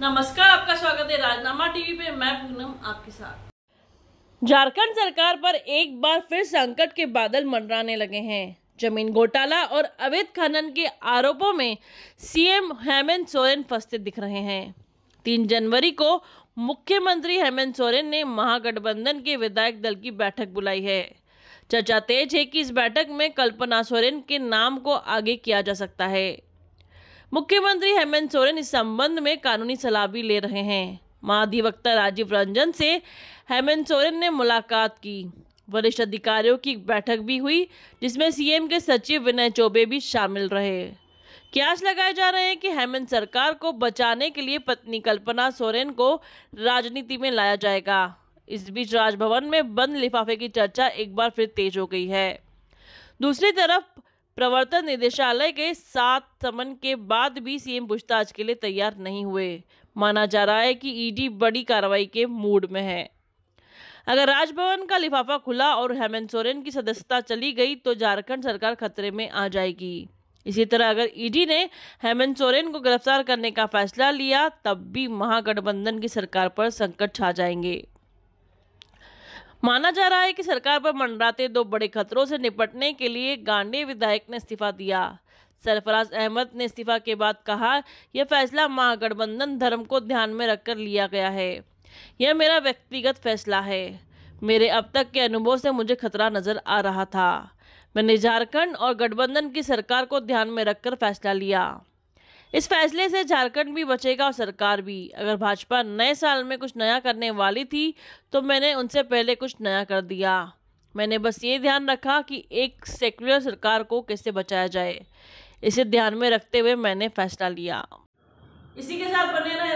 नमस्कार आपका स्वागत है राजनामा टीवी पे मैं पूनम आपके साथ झारखंड सरकार पर एक बार फिर संकट के बादल मंडराने लगे हैं जमीन घोटाला और अवैध खनन के आरोपों में सीएम हेमंत सोरेन फंसते दिख रहे हैं तीन जनवरी को मुख्यमंत्री हेमंत सोरेन ने महागठबंधन के विधायक दल की बैठक बुलाई है चर्चा तेज है कि इस बैठक में कल्पना सोरेन के नाम को आगे किया जा सकता है मुख्यमंत्री हेमंत सोरेन इस संबंध में कानूनी सलाह भी ले रहे हैं महाधिवक्ता राजीव रंजन से हेमंत सोरेन ने मुलाकात की वरिष्ठ अधिकारियों की बैठक भी हुई जिसमें सीएम के सचिव विनय चौबे भी शामिल रहे क्यास लगाए जा रहे हैं कि हेमंत सरकार को बचाने के लिए पत्नी कल्पना सोरेन को राजनीति में लाया जाएगा इस बीच राजभवन में बंद लिफाफे की चर्चा एक बार फिर तेज हो गई है दूसरी तरफ प्रवर्तन निदेशालय के साथ समन के बाद भी सीएम पूछताछ के लिए तैयार नहीं हुए माना जा रहा है कि ईडी बड़ी कार्रवाई के मूड में है अगर राजभवन का लिफाफा खुला और हेमंत सोरेन की सदस्यता चली गई तो झारखंड सरकार खतरे में आ जाएगी इसी तरह अगर ईडी ने हेमंत सोरेन को गिरफ्तार करने का फैसला लिया तब भी महागठबंधन की सरकार पर संकट छा जाएंगे माना जा रहा है कि सरकार पर मंडराते दो बड़े खतरों से निपटने के लिए गांडे विधायक ने इस्तीफा दिया सरफराज अहमद ने इस्तीफा के बाद कहा यह फैसला महागठबंधन धर्म को ध्यान में रखकर लिया गया है यह मेरा व्यक्तिगत फैसला है मेरे अब तक के अनुभव से मुझे खतरा नजर आ रहा था मैंने झारखंड और गठबंधन की सरकार को ध्यान में रखकर फैसला लिया इस फैसले से झारखंड भी बचेगा और सरकार भी अगर भाजपा नए साल में कुछ नया करने वाली थी तो मैंने उनसे पहले कुछ नया कर दिया मैंने बस ये ध्यान रखा कि एक सेक्युलर सरकार को कैसे बचाया जाए इसे ध्यान में रखते हुए मैंने फैसला लिया इसी के साथ बने रहे